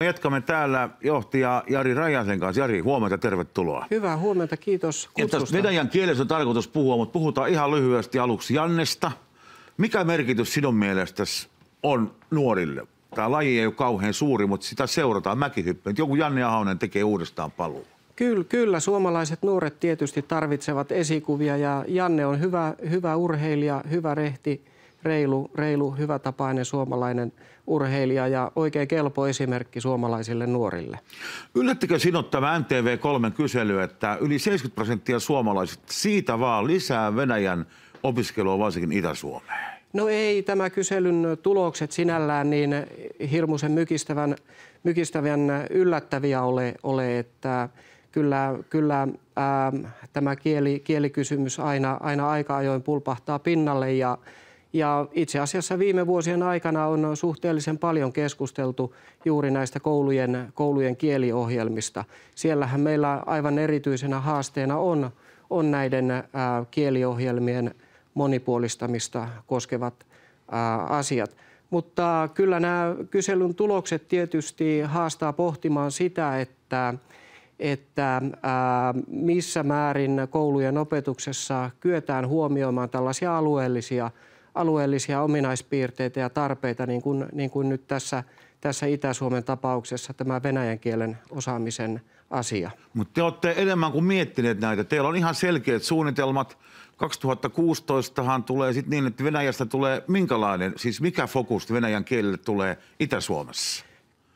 Me jatkamme täällä johtaja Jari Rajasen kanssa. Jari, huomenta, tervetuloa. Hyvää huomenta, kiitos kutsusta. Venäjän kielessä on tarkoitus puhua, mutta puhutaan ihan lyhyesti aluksi Jannesta. Mikä merkitys sinun mielestäsi on nuorille? Tämä laji ei ole kauhean suuri, mutta sitä seurataan mäkihyppyyn. Joku Janne Ahonen tekee uudestaan paluu. Kyllä, kyllä, suomalaiset nuoret tietysti tarvitsevat esikuvia ja Janne on hyvä, hyvä urheilija, hyvä rehti – reilu, reilu hyvätapainen suomalainen urheilija ja oikein kelpo esimerkki suomalaisille nuorille. Yllättikö sinut tämä NTV3 kysely, että yli 70 prosenttia suomalaisista siitä vaan lisää Venäjän opiskelua varsinkin Itä-Suomeen? No ei tämä kyselyn tulokset sinällään niin hirmuisen mykistävän, mykistävän yllättäviä ole, ole että kyllä, kyllä ää, tämä kieli, kielikysymys aina, aina aika ajoin pulpahtaa pinnalle ja ja itse asiassa viime vuosien aikana on suhteellisen paljon keskusteltu juuri näistä koulujen, koulujen kieliohjelmista. Siellähän meillä aivan erityisenä haasteena on, on näiden kieliohjelmien monipuolistamista koskevat asiat. Mutta kyllä nämä kyselyn tulokset tietysti haastaa pohtimaan sitä, että, että missä määrin koulujen opetuksessa kyetään huomioimaan tällaisia alueellisia alueellisia ominaispiirteitä ja tarpeita, niin kuin, niin kuin nyt tässä, tässä Itä-Suomen tapauksessa tämä venäjän kielen osaamisen asia. Mutta te olette enemmän kuin miettineet näitä. Teillä on ihan selkeät suunnitelmat. 2016han tulee sitten niin, että Venäjästä tulee minkälainen, siis mikä fokus Venäjän kielelle tulee Itä-Suomessa?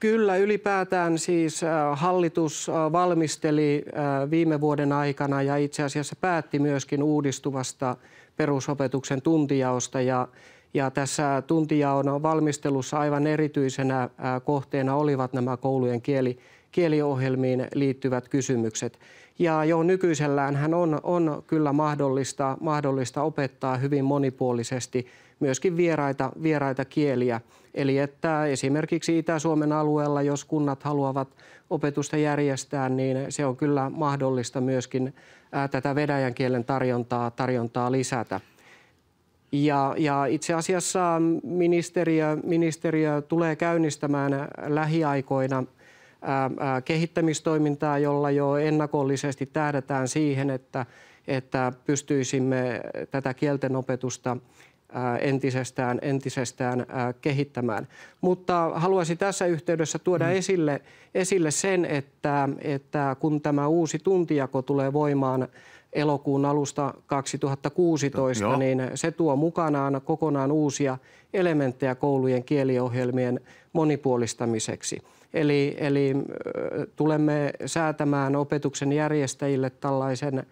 Kyllä, ylipäätään siis äh, hallitus äh, valmisteli äh, viime vuoden aikana ja itse asiassa päätti myöskin uudistuvasta perusopetuksen tuntijaosta ja ja tässä tuntijaon valmistelussa aivan erityisenä kohteena olivat nämä koulujen kieli- kieliohjelmiin liittyvät kysymykset. Ja jo nykyisellään hän on, on kyllä mahdollista, mahdollista opettaa hyvin monipuolisesti myöskin vieraita, vieraita kieliä. Eli että esimerkiksi Itä-Suomen alueella, jos kunnat haluavat opetusta järjestää, niin se on kyllä mahdollista myöskin tätä vedäjän kielen tarjontaa, tarjontaa lisätä. Ja, ja itse asiassa ministeriö, ministeriö tulee käynnistämään lähiaikoina – kehittämistoimintaa, jolla jo ennakollisesti tähdätään siihen, että, että pystyisimme tätä kieltenopetusta entisestään, entisestään kehittämään. Mutta haluaisin tässä yhteydessä tuoda mm. esille, esille sen, että, että kun tämä uusi tuntijako tulee voimaan elokuun alusta 2016, niin se tuo mukanaan kokonaan uusia elementtejä koulujen kieliohjelmien monipuolistamiseksi. Eli, eli tulemme säätämään opetuksen järjestäjille tällaisen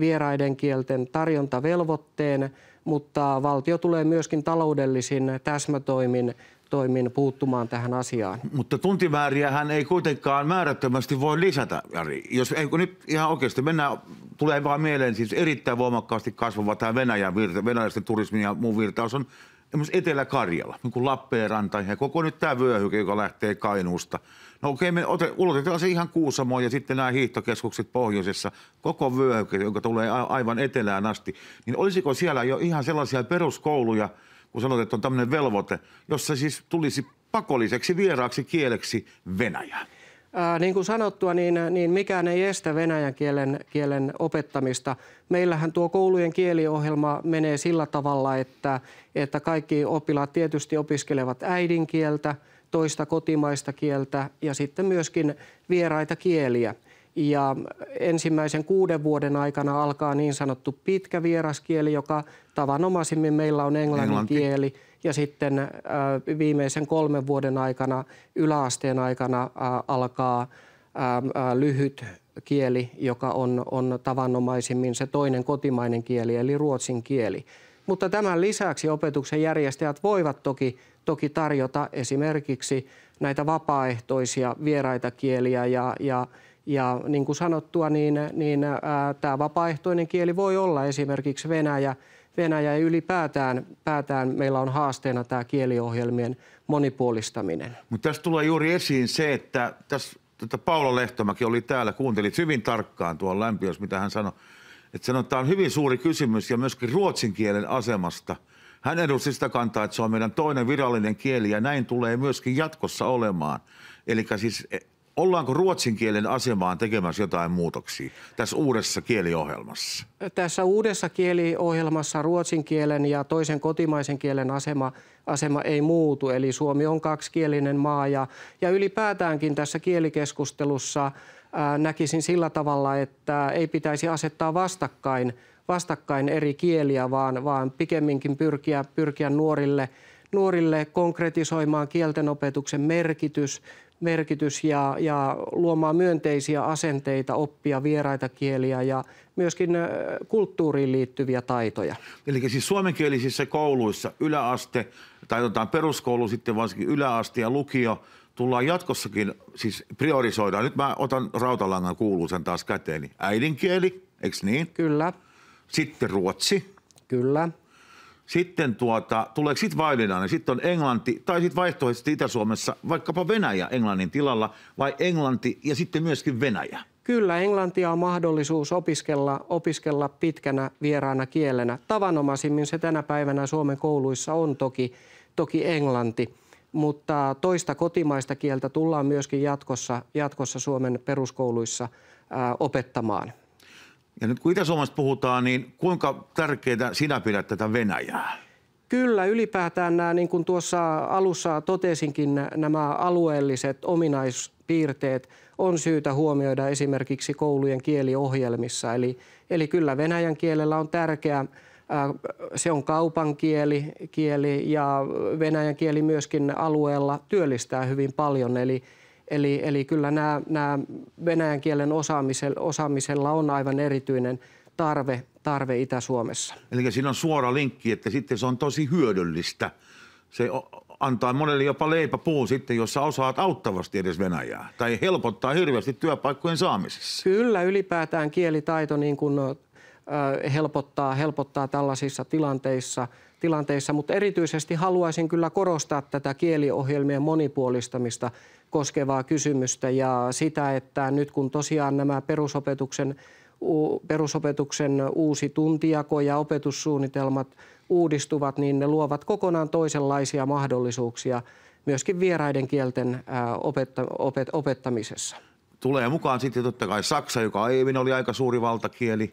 vieraiden kielten tarjontavelvoitteen, mutta valtio tulee myöskin taloudellisin täsmätoimin toimin puuttumaan tähän asiaan. Mutta tuntimääriähän ei kuitenkaan määrättömästi voi lisätä, Jari. Jos ei, kun nyt ihan oikeasti mennään, tulee vaan mieleen siis erittäin voimakkaasti kasvava tämä Venäjän virta, venäläisten turismin ja muun virtaus on esimerkiksi Etelä-Karjala, niin kuin Lappeenranta ja koko nyt tämä vyöhyke, joka lähtee Kainuusta. No okei, me ote, ulotetaan se ihan Kuusamoon ja sitten nämä hiihtokeskukset pohjoisessa, koko vyöhyke, joka tulee aivan etelään asti, niin olisiko siellä jo ihan sellaisia peruskouluja, kun sanot, että on tämmöinen velvoite, jossa siis tulisi pakolliseksi vieraaksi kieleksi Venäjä? Ää, niin kuin sanottua, niin, niin mikään ei estä venäjän kielen, kielen opettamista. Meillähän tuo koulujen kieliohjelma menee sillä tavalla, että, että kaikki oppilaat tietysti opiskelevat äidinkieltä, toista kotimaista kieltä ja sitten myöskin vieraita kieliä – ja ensimmäisen kuuden vuoden aikana alkaa niin sanottu pitkä vieraskieli, joka tavanomaisimmin meillä on englannin kieli. Ja sitten äh, viimeisen kolmen vuoden aikana, yläasteen aikana äh, alkaa ähm, äh, lyhyt kieli, joka on, on tavanomaisimmin se toinen kotimainen kieli, eli ruotsin kieli. Mutta tämän lisäksi opetuksen järjestäjät voivat toki, toki tarjota esimerkiksi näitä vapaaehtoisia vieraita kieliä ja, ja – ja niin kuin sanottua, niin, niin ää, tämä vapaaehtoinen kieli voi olla esimerkiksi venäjä. Venäjä ei ylipäätään päätään meillä on haasteena tämä kieliohjelmien monipuolistaminen. Mutta tässä tulee juuri esiin se, että tässä, tätä Paula Lehtomäki oli täällä, kuuntelit hyvin tarkkaan tuon lämpiös, mitä hän sanoi. Että sanoi, että tämä on hyvin suuri kysymys ja myöskin ruotsin kielen asemasta. Hän edusti sitä kantaa, että se on meidän toinen virallinen kieli ja näin tulee myöskin jatkossa olemaan. Eli siis Ollaanko ruotsin kielen asemaan tekemässä jotain muutoksia tässä uudessa kieliohjelmassa? Tässä uudessa kieliohjelmassa ruotsin kielen ja toisen kotimaisen kielen asema, asema ei muutu. Eli Suomi on kaksikielinen maa ja, ja ylipäätäänkin tässä kielikeskustelussa ää, näkisin sillä tavalla, että ei pitäisi asettaa vastakkain, vastakkain eri kieliä, vaan, vaan pikemminkin pyrkiä, pyrkiä nuorille – nuorille konkretisoimaan kieltenopetuksen merkitys, merkitys ja, ja luomaan myönteisiä asenteita, oppia vieraita kieliä ja myöskin kulttuuriin liittyviä taitoja. Eli siis suomenkielisissä kouluissa yläaste, tai otetaan peruskoulu sitten varsinkin yläaste ja lukio, tullaan jatkossakin, siis priorisoidaan. Nyt mä otan rautalangan kuuluisen taas käteeni. Äidinkieli, eikö niin? Kyllä. Sitten ruotsi. Kyllä. Sitten tuota, tuleeko sitten vaillinainen, sitten on Englanti, tai sitten vaihtoehtoisesti Itä-Suomessa vaikkapa Venäjä Englannin tilalla, vai Englanti ja sitten myöskin Venäjä? Kyllä, englantia on mahdollisuus opiskella, opiskella pitkänä vieraana kielenä. Tavanomaisimmin se tänä päivänä Suomen kouluissa on toki, toki englanti, mutta toista kotimaista kieltä tullaan myöskin jatkossa, jatkossa Suomen peruskouluissa ää, opettamaan. Ja nyt kun Itä-Suomesta puhutaan, niin kuinka tärkeää sinä pidät tätä Venäjää? Kyllä, ylipäätään nämä, niin kuin tuossa alussa totesinkin, nämä alueelliset ominaispiirteet on syytä huomioida esimerkiksi koulujen kieliohjelmissa. Eli, eli kyllä venäjän kielellä on tärkeä, se on kaupan kieli, kieli ja venäjän kieli myöskin alueella työllistää hyvin paljon. Eli, Eli, eli kyllä nämä, nämä venäjän kielen osaamisella, osaamisella on aivan erityinen tarve, tarve Itä-Suomessa. Eli siinä on suora linkki, että sitten se on tosi hyödyllistä. Se antaa monelle jopa leipäpuun sitten, jos sä osaat auttavasti edes Venäjää. Tai helpottaa hirveästi työpaikkojen saamisessa. Kyllä, ylipäätään kielitaito niin kuin, helpottaa, helpottaa tällaisissa tilanteissa – tilanteissa, mutta erityisesti haluaisin kyllä korostaa tätä kieliohjelmien monipuolistamista koskevaa kysymystä ja sitä, että nyt kun tosiaan nämä perusopetuksen, perusopetuksen uusi tuntijako ja opetussuunnitelmat uudistuvat, niin ne luovat kokonaan toisenlaisia mahdollisuuksia myöskin vieraiden kielten opetta, opet, opettamisessa. Tulee mukaan sitten totta kai Saksa, joka aiemmin oli aika suuri valtakieli,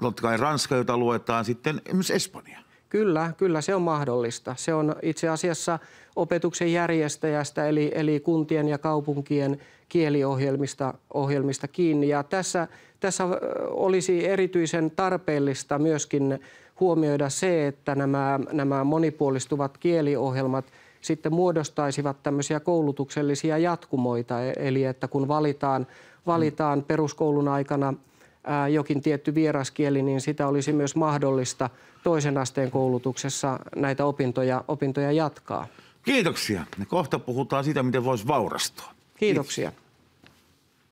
totta kai Ranska, jota luetaan sitten myös Espanja. Kyllä, kyllä se on mahdollista. Se on itse asiassa opetuksen järjestäjästä eli, eli kuntien ja kaupunkien kieliohjelmista ohjelmista kiinni. Ja tässä, tässä olisi erityisen tarpeellista myöskin huomioida se, että nämä, nämä monipuolistuvat kieliohjelmat sitten muodostaisivat tämmöisiä koulutuksellisia jatkumoita. E-, eli että kun valitaan, valitaan peruskoulun aikana – jokin tietty vieraskieli, niin sitä olisi myös mahdollista toisen asteen koulutuksessa näitä opintoja, opintoja jatkaa. Kiitoksia. Kohta puhutaan siitä, miten voisi vaurastua. Kiitoksia. Kiitos.